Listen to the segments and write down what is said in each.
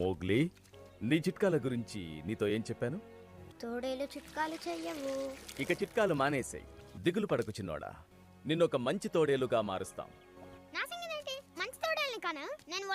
Mowgli నీ చిట్కాల గురించి నీతో ఏం చెప్పాను చిట్కాలు ఇక చిట్కాలు మానేసాయి దిగులు పడకు చిన్నోడా నిన్నొక మంచి తోడేలుగా మారుస్తాం నేను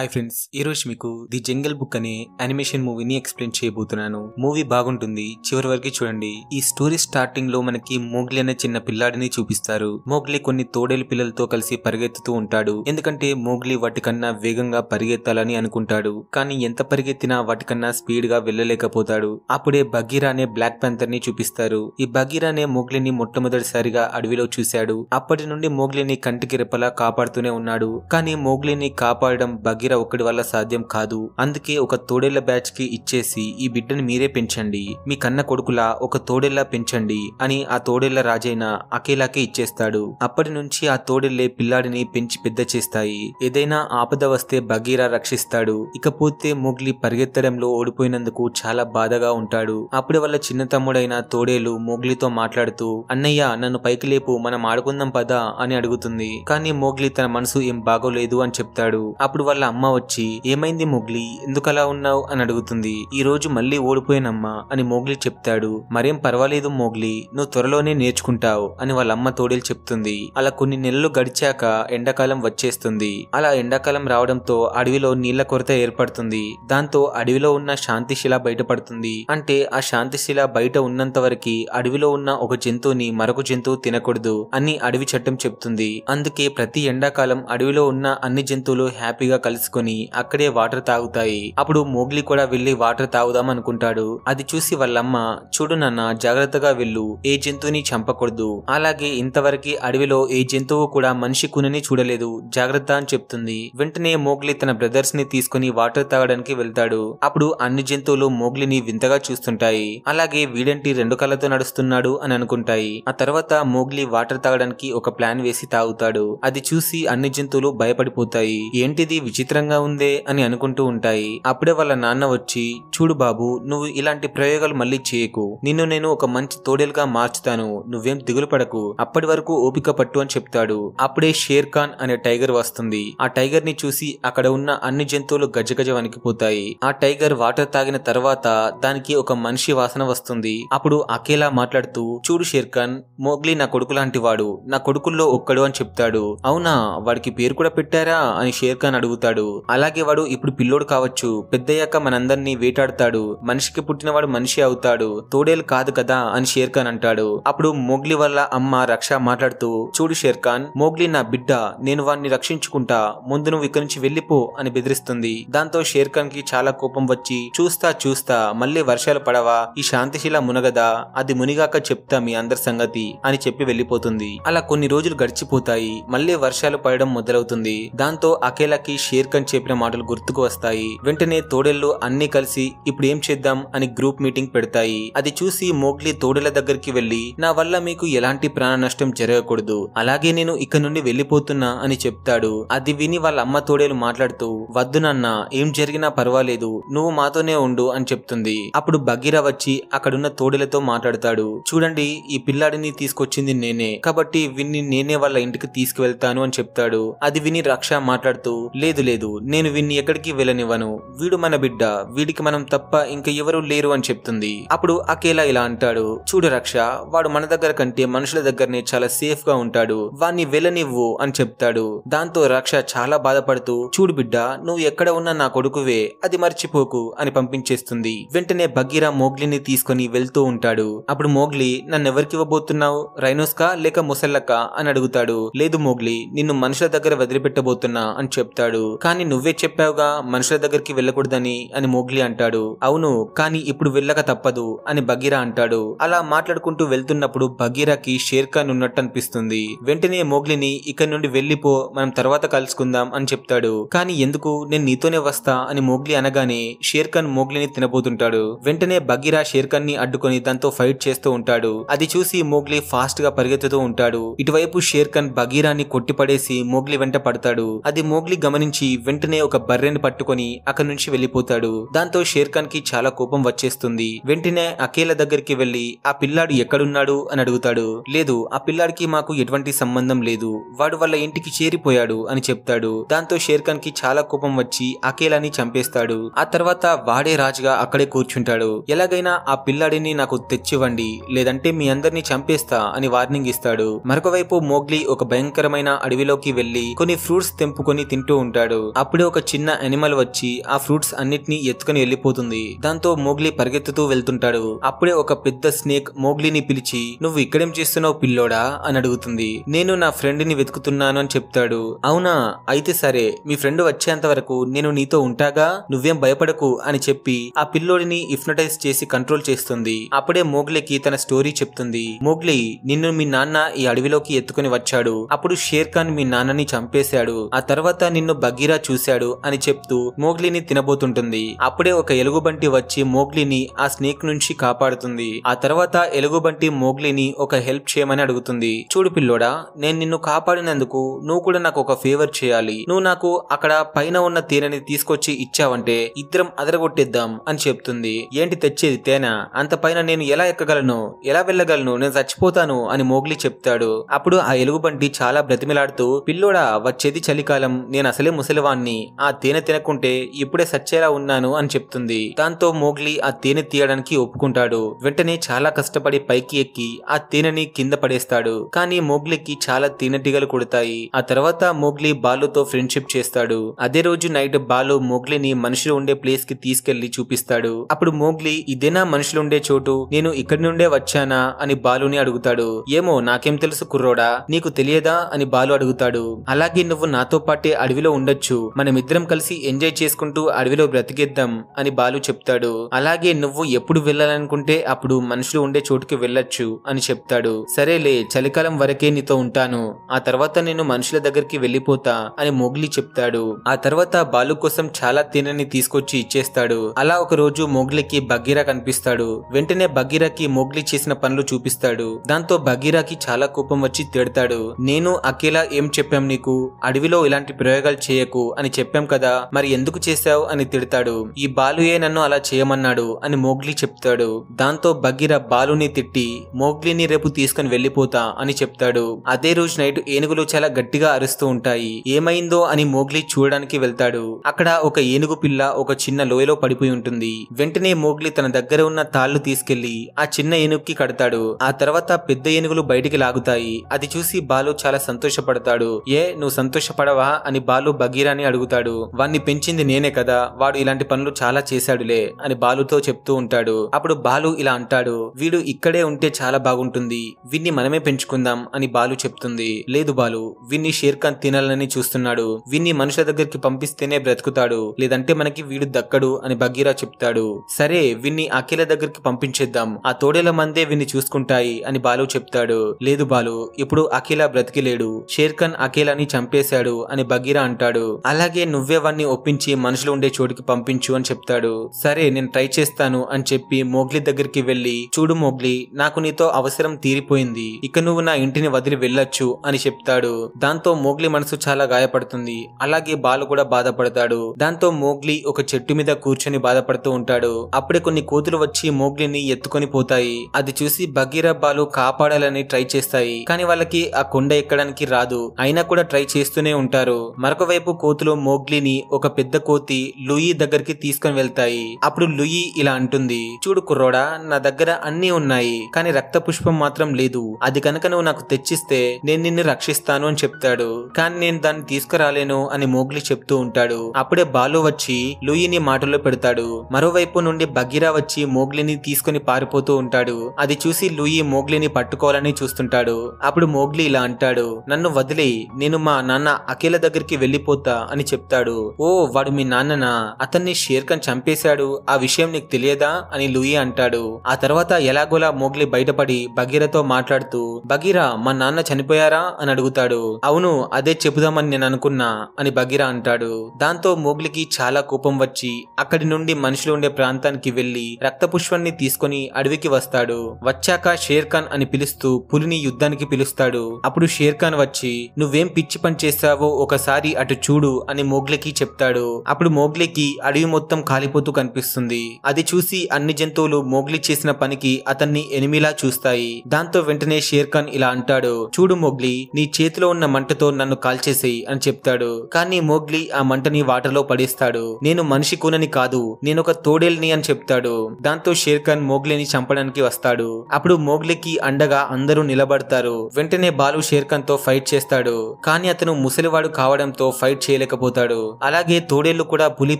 హాయ్ ఫ్రెండ్స్ రోజు మీకు ది జంగల్ బుక్ అనే అనిమేషన్ మూవీని ఎక్స్ప్లెయిన్ చేయబోతున్నాను మూవీ బాగుంటుంది చివరి వరకు చూడండి ఈ స్టోరీ స్టార్టింగ్ లో మనకి మోగ్లీ అనే చిన్న పిల్లాడిని చూపిస్తారు మోగ్లీ కొన్ని తోడేలు పిల్లలతో కలిసి పరిగెత్తుతూ ఉంటాడు ఎందుకంటే మోగ్లీ వాటికన్నా వేగంగా పరిగెత్తాలని అనుకుంటాడు కానీ ఎంత పరిగెత్తినా వాటికన్నా స్పీడ్ గా వెళ్ళలేకపోతాడు అప్పుడే బగీరా అనే బ్లాక్ పెంతర్ ని చూపిస్తారు ఈ బగీరా అనే మోగ్లీని మొట్టమొదటిసారిగా అడవిలో చూశాడు అప్పటి నుండి మోగ్లీని కంటికి రెప్పలా కాపాడుతూనే ఉన్నాడు కానీ మోగ్లీని కాపాడడం బగీ దగ్గర ఒకటి వల్ల సాధ్యం కాదు అందుకే ఒక తోడేళ్ల బ్యాచ్ కి ఇచ్చేసి ఈ బిడ్డని మీరే పెంచండి మీ కన్న కొడుకులా ఒక తోడేళ్లా పెంచండి అని ఆ తోడేళ్ల రాజైన అకేలాకే ఇచ్చేస్తాడు అప్పటి నుంచి ఆ తోడేళ్లే పిల్లాడిని పెంచి పెద్ద చేస్తాయి ఏదైనా ఆపద వస్తే బగీరా రక్షిస్తాడు ఇకపోతే మొగ్లి పరిగెత్తడంలో ఓడిపోయినందుకు చాలా బాధగా ఉంటాడు అప్పుడు వల్ల చిన్న తమ్ముడైన తోడేలు మోగ్లితో మాట్లాడుతూ అన్నయ్య నన్ను పైకి లేపు మనం ఆడుకుందాం పదా అని అడుగుతుంది కానీ మోగ్లీ తన మనసు ఏం బాగోలేదు అని చెప్తాడు అప్పుడు వాళ్ళ అమ్మ వచ్చి ఏమైంది మొగ్లి ఎందుకలా ఉన్నావు అని అడుగుతుంది ఈ రోజు మళ్ళీ ఓడిపోయినమ్మ అని మోగ్లి చెప్తాడు మరేం పర్వాలేదు మోగ్లి నువ్వు త్వరలోనే నేర్చుకుంటావు అని వాళ్ళ అమ్మ తోడేలు చెప్తుంది అలా కొన్ని నెలలు గడిచాక ఎండాకాలం వచ్చేస్తుంది అలా ఎండాకాలం రావడంతో అడవిలో నీళ్ల కొరత ఏర్పడుతుంది దాంతో అడవిలో ఉన్న శాంతిశిల బయటపడుతుంది అంటే ఆ శాంతిశిల బయట ఉన్నంత వరకు అడవిలో ఉన్న ఒక జంతువుని మరొక జంతువు తినకూడదు అని అడవి చట్టం చెప్తుంది అందుకే ప్రతి ఎండాకాలం అడవిలో ఉన్న అన్ని జంతువులు హ్యాపీగా కలిసి తెలుసుకుని అక్కడే వాటర్ తాగుతాయి అప్పుడు మోగ్లీ కూడా వెళ్లి వాటర్ తాగుదాం అనుకుంటాడు అది చూసి వాళ్ళమ్మ చూడు నాన్న జాగ్రత్తగా వెళ్ళు ఏ జంతువుని చంపకూడదు అలాగే ఇంతవరకు అడవిలో ఏ జంతువు కూడా మనిషి కునుని చూడలేదు జాగ్రత్త అని చెప్తుంది వెంటనే మోగ్లీ తన బ్రదర్స్ ని తీసుకుని వాటర్ తాగడానికి వెళ్తాడు అప్పుడు అన్ని జంతువులు మోగ్లిని వింతగా చూస్తుంటాయి అలాగే వీడంటి రెండు కళ్ళతో నడుస్తున్నాడు అని అనుకుంటాయి ఆ తర్వాత మోగ్లీ వాటర్ తాగడానికి ఒక ప్లాన్ వేసి తాగుతాడు అది చూసి అన్ని జంతువులు భయపడిపోతాయి ఏంటిది విచిత్ర విచిత్రంగా ఉందే అని అనుకుంటూ ఉంటాయి అప్పుడే వాళ్ళ నాన్న వచ్చి చూడు బాబు నువ్వు ఇలాంటి ప్రయోగాలు మళ్ళీ చేయకు నిన్ను నేను ఒక మంచి తోడేలుగా మార్చుతాను నువ్వేం దిగులు పడకు అప్పటి వరకు ఓపిక పట్టు అని చెప్తాడు అప్పుడే షేర్ ఖాన్ అనే టైగర్ వస్తుంది ఆ టైగర్ ని చూసి అక్కడ ఉన్న అన్ని జంతువులు గజగజ వణికిపోతాయి ఆ టైగర్ వాటర్ తాగిన తర్వాత దానికి ఒక మనిషి వాసన వస్తుంది అప్పుడు అకేలా మాట్లాడుతూ చూడు షేర్ ఖాన్ మోగ్లీ నా కొడుకు లాంటి వాడు నా కొడుకుల్లో ఒక్కడు అని చెప్తాడు అవునా వాడికి పేరు కూడా పెట్టారా అని షేర్ఖాన్ అడుగుతాడు ఉంటాడు అలాగే వాడు ఇప్పుడు పిల్లోడు కావచ్చు పెద్దయ్యాక మనందరినీ వేటాడతాడు మనిషికి పుట్టినవాడు మనిషి అవుతాడు తోడేలు కాదు కదా అని షేర్ ఖాన్ అంటాడు అప్పుడు మోగ్లి వల్ల అమ్మ రక్ష మాట్లాడుతూ చూడు షేర్ ఖాన్ మోగ్లి నా బిడ్డ నేను వాడిని రక్షించుకుంటా ముందు నువ్వు ఇక్కడి నుంచి వెళ్ళిపో అని బెదిరిస్తుంది దాంతో షేర్ ఖాన్ కి చాలా కోపం వచ్చి చూస్తా చూస్తా మళ్ళీ వర్షాలు పడవా ఈ శాంతిశీల మునగదా అది మునిగాక చెప్తా మీ అందరి సంగతి అని చెప్పి వెళ్ళిపోతుంది అలా కొన్ని రోజులు గడిచిపోతాయి మళ్ళీ వర్షాలు పడడం మొదలవుతుంది దాంతో అకేలాకి షేర్ షేర్ఖాన్ చెప్పిన మాటలు గుర్తుకు వస్తాయి వెంటనే తోడేళ్లు అన్ని కలిసి ఇప్పుడు ఏం చేద్దాం అని గ్రూప్ మీటింగ్ పెడతాయి అది చూసి మోగ్లీ తోడేళ్ల దగ్గరికి వెళ్లి నా వల్ల మీకు ఎలాంటి ప్రాణ నష్టం జరగకూడదు అలాగే నేను ఇక నుండి వెళ్లిపోతున్నా అని చెప్తాడు అది విని వాళ్ళ అమ్మ తోడేలు మాట్లాడుతూ వద్దు నాన్న ఏం జరిగినా పర్వాలేదు నువ్వు మాతోనే ఉండు అని చెప్తుంది అప్పుడు బగీర వచ్చి అక్కడున్న తోడేలతో మాట్లాడతాడు చూడండి ఈ పిల్లాడిని తీసుకొచ్చింది నేనే కాబట్టి విన్ని నేనే వాళ్ళ ఇంటికి తీసుకువెళ్తాను అని చెప్తాడు అది విని రక్ష మాట్లాడుతూ లేదు లేదు లేదు నేను వీడిని ఎక్కడికి వెళ్ళనివ్వను వీడు మన బిడ్డ వీడికి మనం తప్ప ఇంకా ఎవరూ లేరు అని చెప్తుంది అప్పుడు అకేలా ఇలా అంటాడు చూడు రక్ష వాడు మన దగ్గర కంటే మనుషుల దగ్గరనే చాలా సేఫ్ గా ఉంటాడు వాణ్ణి వెళ్ళనివ్వు అని చెప్తాడు దాంతో రక్ష చాలా బాధపడుతూ చూడు బిడ్డ నువ్వు ఎక్కడ ఉన్నా నా కొడుకువే అది మర్చిపోకు అని పంపించేస్తుంది వెంటనే బగీరా మోగ్లిని తీసుకుని వెళ్తూ ఉంటాడు అప్పుడు మోగ్లి ఎవరికి ఇవ్వబోతున్నావు రైనోస్కా లేక ముసల్లకా అని అడుగుతాడు లేదు మోగ్లి నిన్ను మనుషుల దగ్గర వదిలిపెట్టబోతున్నా అని చెప్తాడు కానీ నువ్వే చెప్పావుగా మనుషుల దగ్గరికి వెళ్ళకూడదని అని మోగ్లీ అంటాడు అవును కానీ ఇప్పుడు వెళ్ళక తప్పదు అని బగీరా అంటాడు అలా మాట్లాడుకుంటూ వెళ్తున్నప్పుడు బగీరాకి షేర్ ఖాన్ ఉన్నట్టు అనిపిస్తుంది వెంటనే మోగ్లిని ఇక్కడి నుండి వెళ్ళిపో మనం తర్వాత కలుసుకుందాం అని చెప్తాడు కానీ ఎందుకు నేను నీతోనే వస్తా అని మోగ్లీ అనగానే షేర్ ఖాన్ మోగ్లీని తినబోతుంటాడు వెంటనే బగీరా షేర్ ఖాన్ ని అడ్డుకొని దాంతో ఫైట్ చేస్తూ ఉంటాడు అది చూసి మోగ్లీ ఫాస్ట్ గా పరిగెత్తుతూ ఉంటాడు ఇటువైపు షేర్ ఖాన్ బగీరాని కొట్టిపడేసి మోగ్లీ వెంట పడతాడు అది మోగ్లీ గమనించి వెంటనే ఒక బర్రెని పట్టుకొని అక్కడి నుంచి వెళ్లిపోతాడు దాంతో షేర్ ఖాన్ కి చాలా కోపం వచ్చేస్తుంది వెంటనే అకేల దగ్గరికి వెళ్లి ఆ పిల్లాడు ఎక్కడున్నాడు అని అడుగుతాడు లేదు ఆ పిల్లాడికి మాకు ఎటువంటి సంబంధం లేదు వాడు వాళ్ళ ఇంటికి చేరిపోయాడు అని చెప్తాడు దాంతో షేర్ ఖాన్ కి చాలా కోపం వచ్చి అకేలాని చంపేస్తాడు ఆ తర్వాత వాడే రాజుగా అక్కడే కూర్చుంటాడు ఎలాగైనా ఆ పిల్లాడిని నాకు తెచ్చివ్వండి లేదంటే మీ అందరినీ చంపేస్తా అని వార్నింగ్ ఇస్తాడు మరొకవైపు మోగ్లీ ఒక భయంకరమైన అడవిలోకి వెళ్లి కొన్ని ఫ్రూట్స్ తెంపుకొని తింటూ ఉంటాడు ఉంటాడు అప్పుడే ఒక చిన్న అనిమల్ వచ్చి ఆ ఫ్రూట్స్ అన్నిటినీ ఎత్తుకుని వెళ్లిపోతుంది దాంతో మోగ్లీ పరిగెత్తుతూ వెళ్తుంటాడు అప్పుడే ఒక పెద్ద స్నేక్ మోగ్లీని పిలిచి నువ్వు ఇక్కడేం చేస్తున్నావు పిల్లోడా అని అడుగుతుంది నేను నా ఫ్రెండ్ ని వెతుకుతున్నాను అని చెప్తాడు అవునా అయితే సరే మీ ఫ్రెండ్ వచ్చేంత వరకు నేను నీతో ఉంటాగా నువ్వేం భయపడకు అని చెప్పి ఆ పిల్లోడిని ఇఫ్నటైజ్ చేసి కంట్రోల్ చేస్తుంది అప్పుడే మోగ్లీకి తన స్టోరీ చెప్తుంది మోగ్లీ నిన్ను మీ నాన్న ఈ అడవిలోకి ఎత్తుకుని వచ్చాడు అప్పుడు షేర్ ఖాన్ మీ నాన్నని చంపేశాడు ఆ తర్వాత నిన్ను బగ్గి మీరా చూశాడు అని చెప్తూ మోగ్లీని తినబోతుంటుంది అప్పుడే ఒక ఎలుగుబంటి వచ్చి మోగ్లీని ఆ స్నేక్ నుంచి కాపాడుతుంది ఆ తర్వాత ఎలుగుబంటి మోగ్లీని ఒక హెల్ప్ చేయమని అడుగుతుంది చూడు పిల్లోడా నేను నిన్ను కాపాడినందుకు నువ్వు కూడా నాకు ఒక ఫేవర్ చేయాలి నువ్వు నాకు అక్కడ పైన ఉన్న తేనెని తీసుకొచ్చి ఇచ్చావంటే ఇద్దరం అదరగొట్టేద్దాం అని చెప్తుంది ఏంటి తెచ్చేది తేనె అంత పైన నేను ఎలా ఎక్కగలను ఎలా వెళ్ళగలను నేను చచ్చిపోతాను అని మోగ్లీ చెప్తాడు అప్పుడు ఆ ఎలుగుబంటి చాలా బ్రతిమిలాడుతూ పిల్లోడా వచ్చేది చలికాలం నేను అసలే ముసలి ముసలివాణ్ణి ఆ తేనె తినకుంటే ఇప్పుడే సచ్చేలా ఉన్నాను అని చెప్తుంది దాంతో మోగ్లీ ఆ తేనె తీయడానికి ఒప్పుకుంటాడు వెంటనే చాలా కష్టపడి పైకి ఎక్కి ఆ తేనెని కింద పడేస్తాడు కానీ మోగ్లీకి చాలా తేనెటీగలు కొడతాయి ఆ తర్వాత మోగ్లీ బాలుతో ఫ్రెండ్షిప్ చేస్తాడు అదే రోజు నైట్ బాలు మోగ్లీని మనుషులు ఉండే ప్లేస్ కి తీసుకెళ్లి చూపిస్తాడు అప్పుడు మోగ్లీ ఇదేనా మనుషులు ఉండే చోటు నేను ఇక్కడి నుండే వచ్చానా అని బాలుని అడుగుతాడు ఏమో నాకేం తెలుసు కుర్రోడా నీకు తెలియదా అని బాలు అడుగుతాడు అలాగే నువ్వు నాతో పాటే అడవిలో ఉండొచ్చు మన మనమిద్దరం కలిసి ఎంజాయ్ చేసుకుంటూ అడవిలో బ్రతికేద్దాం అని బాలు చెప్తాడు అలాగే నువ్వు ఎప్పుడు వెళ్ళాలనుకుంటే అప్పుడు మనుషులు ఉండే చోటుకి వెళ్ళొచ్చు అని చెప్తాడు సరేలే చలికాలం వరకే నీతో ఉంటాను ఆ తర్వాత నేను మనుషుల దగ్గరికి వెళ్ళిపోతా అని మోగ్లీ చెప్తాడు ఆ తర్వాత బాలు కోసం చాలా తేనెని తీసుకొచ్చి ఇచ్చేస్తాడు అలా ఒక రోజు మోగ్లీకి బగీరా కనిపిస్తాడు వెంటనే బగీరాకి మోగ్లీ చేసిన పనులు చూపిస్తాడు దాంతో బగీరాకి చాలా కోపం వచ్చి తిడతాడు నేను అకేలా ఏం చెప్పాం నీకు అడవిలో ఇలాంటి ప్రయోగాలు చేయకు నాకు అని చెప్పాం కదా మరి ఎందుకు చేశావు అని తిడతాడు ఈ బాలుయే నన్ను అలా చేయమన్నాడు అని మోగ్లీ చెప్తాడు దాంతో బగ్గిర బాలుని తిట్టి మోగ్లీని రేపు తీసుకుని వెళ్ళిపోతా అని చెప్తాడు అదే రోజు నైట్ ఏనుగులు చాలా గట్టిగా అరుస్తూ ఉంటాయి ఏమైందో అని మోగ్లీ చూడడానికి వెళ్తాడు అక్కడ ఒక ఏనుగు పిల్ల ఒక చిన్న లోయలో పడిపోయి ఉంటుంది వెంటనే మోగ్లీ తన దగ్గర ఉన్న తాళ్లు తీసుకెళ్లి ఆ చిన్న ఏనుగుకి కడతాడు ఆ తర్వాత పెద్ద ఏనుగులు బయటికి లాగుతాయి అది చూసి బాలు చాలా సంతోషపడతాడు ఏ నువ్వు సంతోషపడవా అని బాలు బగీర అని అడుగుతాడు వాణ్ణి పెంచింది నేనే కదా వాడు ఇలాంటి పనులు చాలా చేశాడులే అని బాలుతో చెప్తూ ఉంటాడు అప్పుడు బాలు ఇలా అంటాడు వీడు ఇక్కడే ఉంటే చాలా బాగుంటుంది విన్ని మనమే పెంచుకుందాం అని బాలు చెప్తుంది లేదు బాలు వీన్ని షేర్ఖాన్ తినాలని చూస్తున్నాడు విన్ని మనుషుల దగ్గరికి పంపిస్తేనే బ్రతుకుతాడు లేదంటే మనకి వీడు దక్కడు అని బగీరా చెప్తాడు సరే విన్ని అఖిల దగ్గరికి పంపించేద్దాం ఆ తోడేల మందే విన్ని చూసుకుంటాయి అని బాలు చెప్తాడు లేదు బాలు ఇప్పుడు అఖిల బ్రతికిలేడు షేర్ఖాన్ అఖిలని చంపేశాడు అని బగీరా అంటాడు అలాగే నువ్వే వాడిని ఒప్పించి మనుషులు ఉండే చోటుకి పంపించు అని చెప్తాడు సరే నేను ట్రై చేస్తాను అని చెప్పి మోగ్లీ దగ్గరికి వెళ్లి చూడు మోగ్లీ నాకు నీతో అవసరం తీరిపోయింది ఇక నువ్వు నా ఇంటిని వదిలి వెళ్ళొచ్చు అని చెప్తాడు దాంతో మోగ్లీ మనసు చాలా గాయపడుతుంది అలాగే బాలు కూడా బాధపడతాడు దాంతో మోగ్లీ ఒక చెట్టు మీద కూర్చొని బాధపడుతూ ఉంటాడు అప్పుడే కొన్ని కోతులు వచ్చి మోగ్లీని ఎత్తుకొని పోతాయి అది చూసి బగీరా బాలు కాపాడాలని ట్రై చేస్తాయి కానీ వాళ్ళకి ఆ కొండ ఎక్కడానికి రాదు అయినా కూడా ట్రై చేస్తూనే ఉంటారు మరొక వైపు కోతులు మోగ్లీని ఒక పెద్ద కోతి లూయి దగ్గరికి తీసుకుని వెళ్తాయి అప్పుడు లూయి ఇలా అంటుంది చూడు కుర్రోడా నా దగ్గర అన్నీ ఉన్నాయి కానీ రక్త పుష్పం మాత్రం లేదు అది కనుక నువ్వు నాకు తెచ్చిస్తే నేను నిన్ను రక్షిస్తాను అని చెప్తాడు కానీ నేను దాన్ని తీసుకురాలేను అని మోగ్లీ చెప్తూ ఉంటాడు అప్పుడే బాలు వచ్చి లూయిని మాటలో పెడతాడు మరోవైపు నుండి బగీరా వచ్చి మోగ్లీని తీసుకుని పారిపోతూ ఉంటాడు అది చూసి లూయి మోగ్లీని పట్టుకోవాలని చూస్తుంటాడు అప్పుడు మోగ్లీ ఇలా అంటాడు నన్ను వదిలే నేను మా నాన్న అఖిల దగ్గరికి వెళ్ళిపోతా అని చెప్తాడు ఓ వాడు మీ నాన్ననా అతన్ని షేర్ఖాన్ చంపేశాడు ఆ విషయం నీకు తెలియదా అని లూయి అంటాడు ఆ తర్వాత ఎలాగోలా మోగ్లి బయటపడి బగీరతో మాట్లాడుతూ బగీరా మా నాన్న చనిపోయారా అని అడుగుతాడు అవును అదే చెబుదామని నేను అనుకున్నా అని బగీరా అంటాడు దాంతో మోగ్లికి చాలా కోపం వచ్చి అక్కడి నుండి మనుషులు ఉండే ప్రాంతానికి వెళ్లి రక్తపుష్పాన్ని తీసుకుని అడవికి వస్తాడు వచ్చాక షేర్ ఖాన్ అని పిలుస్తూ పులిని యుద్ధానికి పిలుస్తాడు అప్పుడు షేర్ ఖాన్ వచ్చి నువ్వేం పిచ్చి పని చేస్తావో ఒకసారి అటు చూ చూడు అని మోగ్లీకి చెప్తాడు అప్పుడు మోగ్లీకి అడవి మొత్తం కాలిపోతూ కనిపిస్తుంది అది చూసి అన్ని జంతువులు మోగ్లి చేసిన పనికి అతన్ని ఎనిమిలా చూస్తాయి దాంతో వెంటనే షేర్ ఖాన్ ఇలా అంటాడు చూడు మోగ్లి నీ చేతిలో ఉన్న మంటతో నన్ను కాల్చేసేయి అని చెప్తాడు కానీ మోగ్లి ఆ మంటని వాటర్లో పడేస్తాడు నేను మనిషి కూనని కాదు నేనొక తోడేల్ని అని చెప్తాడు దాంతో షేర్ ఖాన్ మోగ్లిని చంపడానికి వస్తాడు అప్పుడు మోగ్లికి అండగా అందరూ నిలబడతారు వెంటనే బాలు షేర్ ఖాన్ తో ఫైట్ చేస్తాడు కానీ అతను ముసలివాడు కావడంతో ఫైట్ చేయలేకపోతాడు అలాగే తోడేళ్లు కూడా పులి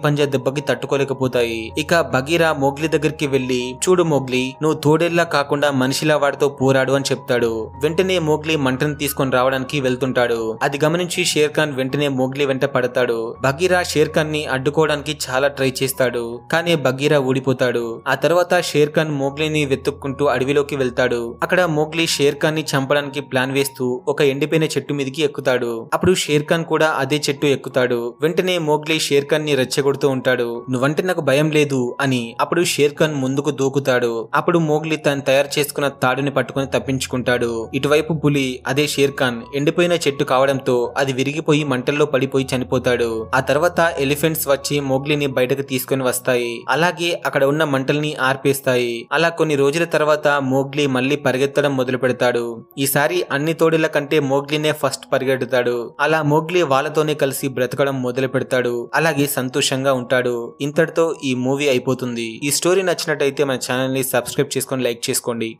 పంజా దెబ్బకి తట్టుకోలేకపోతాయి ఇక బగీరా మోగ్లీ దగ్గరికి వెళ్లి చూడు మోగ్లీ నువ్వు తోడేళ్లా కాకుండా మనిషిలా వాడితో పోరాడు అని చెప్తాడు వెంటనే మోగ్లీ మంటను తీసుకొని రావడానికి వెళ్తుంటాడు అది గమనించి షేర్ ఖాన్ వెంటనే మోగ్లీ వెంట పడతాడు బగీరా షేర్ ఖాన్ ని అడ్డుకోవడానికి చాలా ట్రై చేస్తాడు కానీ బగీరా ఊడిపోతాడు ఆ తర్వాత షేర్ ఖాన్ మోగ్లీని వెతుక్కుంటూ అడవిలోకి వెళ్తాడు అక్కడ మోగ్లీ షేర్ ఖాన్ ని చంపడానికి ప్లాన్ వేస్తూ ఒక ఎండిపోయిన చెట్టు మీదకి ఎక్కుతాడు అప్పుడు షేర్ ఖాన్ కూడా అదే చెట్టు ఎక్కుతాడు వెంటనే మోగ్లీ షేర్ఖాన్ ని రెచ్చగొడుతూ ఉంటాడు నువ్వంటే నాకు భయం లేదు అని అప్పుడు షేర్ఖాన్ ముందుకు దూకుతాడు అప్పుడు మోగ్లీ తను తయారు చేసుకున్న తాడుని పట్టుకుని తప్పించుకుంటాడు ఇటువైపు పులి అదే షేర్ఖాన్ ఎండిపోయిన చెట్టు కావడంతో అది విరిగిపోయి మంటల్లో పడిపోయి చనిపోతాడు ఆ తర్వాత ఎలిఫెంట్స్ వచ్చి మోగ్లీని బయటకు తీసుకుని వస్తాయి అలాగే అక్కడ ఉన్న మంటల్ని ఆర్పేస్తాయి అలా కొన్ని రోజుల తర్వాత మోగ్లీ మళ్ళీ పరిగెత్తడం మొదలు పెడతాడు ఈసారి అన్ని తోడుల కంటే మోగ్లీనే ఫస్ట్ పరిగెడతాడు అలా మోగ్లీ వాళ్ళతోనే కలిసి బ్రతకడం మొదలు పెడతాడు అలాగే సంతోషంగా ఉంటాడు ఇంతటితో ఈ మూవీ అయిపోతుంది ఈ స్టోరీ నచ్చినట్టయితే మన ఛానల్ ని సబ్స్క్రైబ్ చేసుకొని లైక్ చేసుకోండి